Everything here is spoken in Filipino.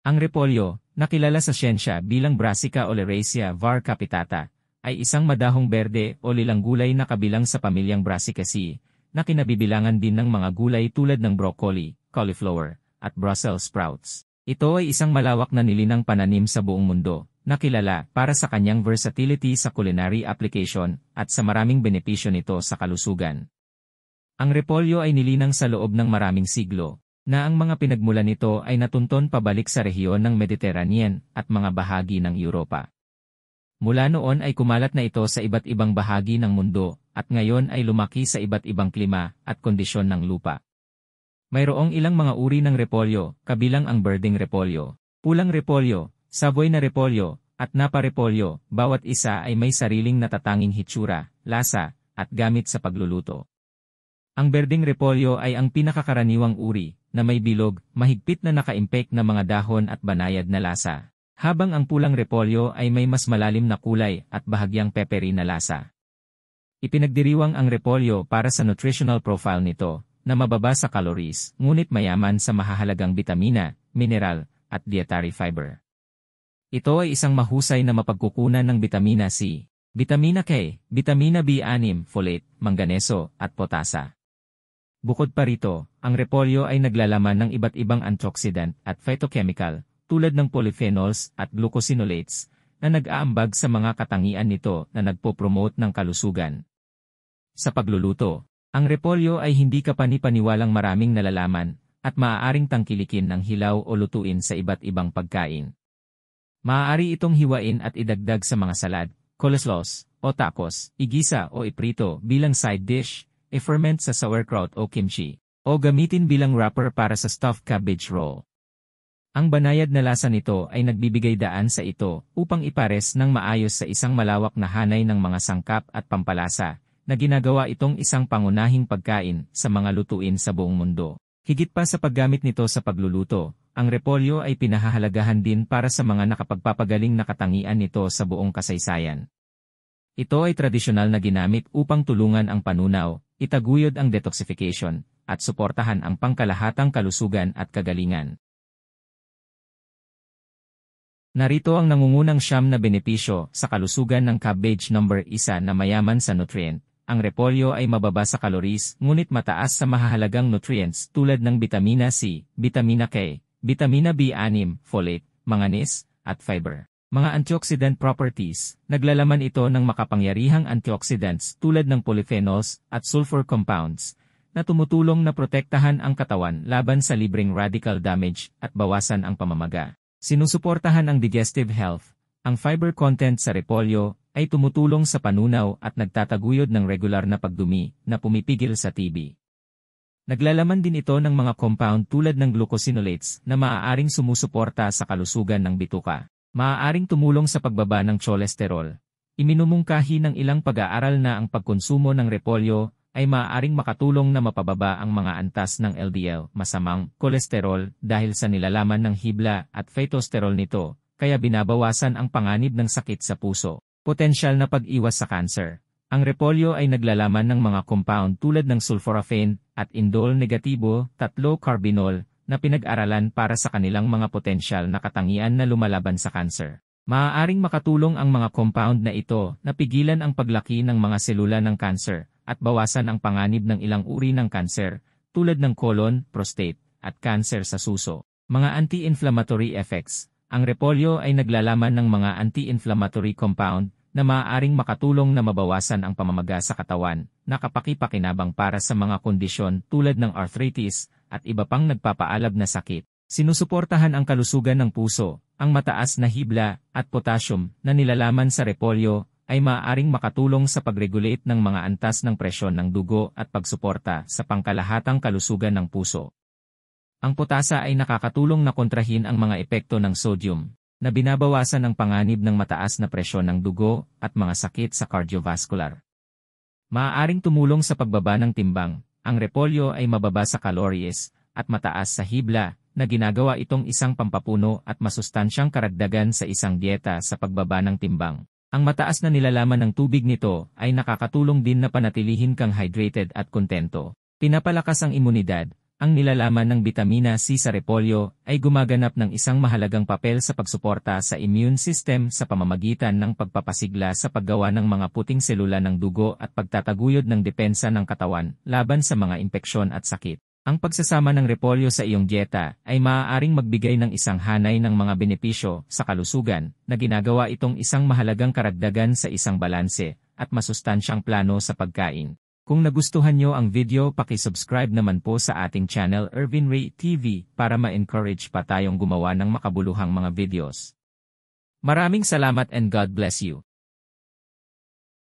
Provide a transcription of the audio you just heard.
Ang repolyo, nakilala sa siyensya bilang Brassica oleracea var capitata, ay isang madahong berde o lilang gulay na kabilang sa pamilyang Brassicaceae, na kinabibilangan din ng mga gulay tulad ng broccoli, cauliflower, at Brussels sprouts. Ito ay isang malawak na nilinang pananim sa buong mundo, na kilala para sa kanyang versatility sa culinary application at sa maraming benepisyo nito sa kalusugan. Ang repolyo ay nilinang sa loob ng maraming siglo, na ang mga pinagmulan nito ay natunton pabalik sa rehiyon ng Mediterranean at mga bahagi ng Europa. Mula noon ay kumalat na ito sa iba't ibang bahagi ng mundo at ngayon ay lumaki sa iba't ibang klima at kondisyon ng lupa. Mayroong ilang mga uri ng repolyo, kabilang ang birding repolyo, pulang repolyo, savoy na repolyo, at napa repolyo, bawat isa ay may sariling natatanging hitsura, lasa, at gamit sa pagluluto. Ang berding repolyo ay ang pinakakaraniwang uri na may bilog, mahigpit na nakaimpek na mga dahon at banayad na lasa. Habang ang pulang repolyo ay may mas malalim na kulay at bahagyang peppery na lasa. Ipinagdiriwang ang repolyo para sa nutritional profile nito, na mababa sa calories, ngunit mayaman sa mahahalagang bitamina, mineral, at dietary fiber. Ito ay isang mahusay na mapagkukunan ng bitamina C, vitamina K, vitamina B6, folate, mangganeso, at potasa. Bukod pa rito, ang repolyo ay naglalaman ng iba't ibang antioxidant at phytochemical, tulad ng polyphenols at glucosinolates, na nag-aambag sa mga katangian nito na nagpo-promote ng kalusugan. Sa pagluluto, ang repolyo ay hindi kapanipaniwalang maraming nalalaman, at maaaring tangkilikin ng hilaw o lutuin sa iba't ibang pagkain. Maaari itong hiwain at idagdag sa mga salad, coleslaw, o tacos, igisa o iprito bilang side dish, i-ferment sa sauerkraut o kimchi, o gamitin bilang wrapper para sa stuffed cabbage roll. Ang banayad na lasa nito ay nagbibigay daan sa ito upang ipares ng maayos sa isang malawak na hanay ng mga sangkap at pampalasa na ginagawa itong isang pangunahing pagkain sa mga lutuin sa buong mundo. Higit pa sa paggamit nito sa pagluluto, ang repolyo ay pinahahalagahan din para sa mga nakapagpapagaling na katangian nito sa buong kasaysayan. Ito ay tradisyonal na ginamit upang tulungan ang panunaw, itaguyod ang detoxification, at suportahan ang pangkalahatang kalusugan at kagalingan. Narito ang nangungunang siyam na benepisyo sa kalusugan ng cabbage number 1 na mayaman sa nutrient. Ang repolyo ay mababa sa kaloris ngunit mataas sa mahahalagang nutrients tulad ng vitamina C, vitamina K, vitamina B6, folate, manganis, at fiber mga antioxidant properties, naglalaman ito ng makapangyarihang antioxidants tulad ng polyphenols at sulfur compounds na tumutulong na protektahan ang katawan laban sa libreng radical damage at bawasan ang pamamaga. Sinusuportahan ang digestive health. Ang fiber content sa repolyo ay tumutulong sa panunaw at nagtataguyod ng regular na pagdumi na pumipigil sa TB. Naglalaman din ito ng mga compound tulad ng glucosinolates na maaaring sumusuporta sa kalusugan ng bituka. Maaaring tumulong sa pagbaba ng cholesterol. Iminumungkahi ng ilang pag-aaral na ang pagkonsumo ng repolyo ay maaaring makatulong na mapababa ang mga antas ng LDL, masamang cholesterol, dahil sa nilalaman ng hibla at phytosterol nito, kaya binabawasan ang panganib ng sakit sa puso. Potensyal na pag-iwas sa kanser. Ang repolyo ay naglalaman ng mga compound tulad ng sulforaphane at indole negatibo, 3 carbinol, na pinag-aralan para sa kanilang mga potensyal na katangian na lumalaban sa kanser. Maaaring makatulong ang mga compound na ito na pigilan ang paglaki ng mga selula ng kanser at bawasan ang panganib ng ilang uri ng kanser tulad ng colon, prostate, at kanser sa suso. Mga anti-inflammatory effects Ang repolyo ay naglalaman ng mga anti-inflammatory compound na maaaring makatulong na mabawasan ang pamamaga sa katawan, nakapakipakinabang para sa mga kondisyon tulad ng arthritis, at iba pang nagpapaalab na sakit. Sinusuportahan ang kalusugan ng puso, ang mataas na hibla at potassium na nilalaman sa repolyo ay maaaring makatulong sa pagregulate ng mga antas ng presyon ng dugo at pagsuporta sa pangkalahatang kalusugan ng puso. Ang potasa ay nakakatulong na kontrahin ang mga epekto ng sodium na binabawasan ang panganib ng mataas na presyon ng dugo at mga sakit sa cardiovascular. Maaaring tumulong sa pagbaba ng timbang, ang repolyo ay mababa sa calories at mataas sa hibla na ginagawa itong isang pampapuno at masustansyang karagdagan sa isang dieta sa pagbaba ng timbang. Ang mataas na nilalaman ng tubig nito ay nakakatulong din na panatilihin kang hydrated at kontento. Pinapalakas ang imunidad ang nilalaman ng bitamina C sa repolyo ay gumaganap ng isang mahalagang papel sa pagsuporta sa immune system sa pamamagitan ng pagpapasigla sa paggawa ng mga puting selula ng dugo at pagtataguyod ng depensa ng katawan laban sa mga impeksyon at sakit. Ang pagsasama ng repolyo sa iyong dieta ay maaaring magbigay ng isang hanay ng mga benepisyo sa kalusugan na ginagawa itong isang mahalagang karagdagan sa isang balanse at masustansyang plano sa pagkain. Kung nagustuhan nyo ang video subscribe naman po sa ating channel Irvin Ray TV para ma-encourage pa tayong gumawa ng makabuluhang mga videos. Maraming salamat and God bless you.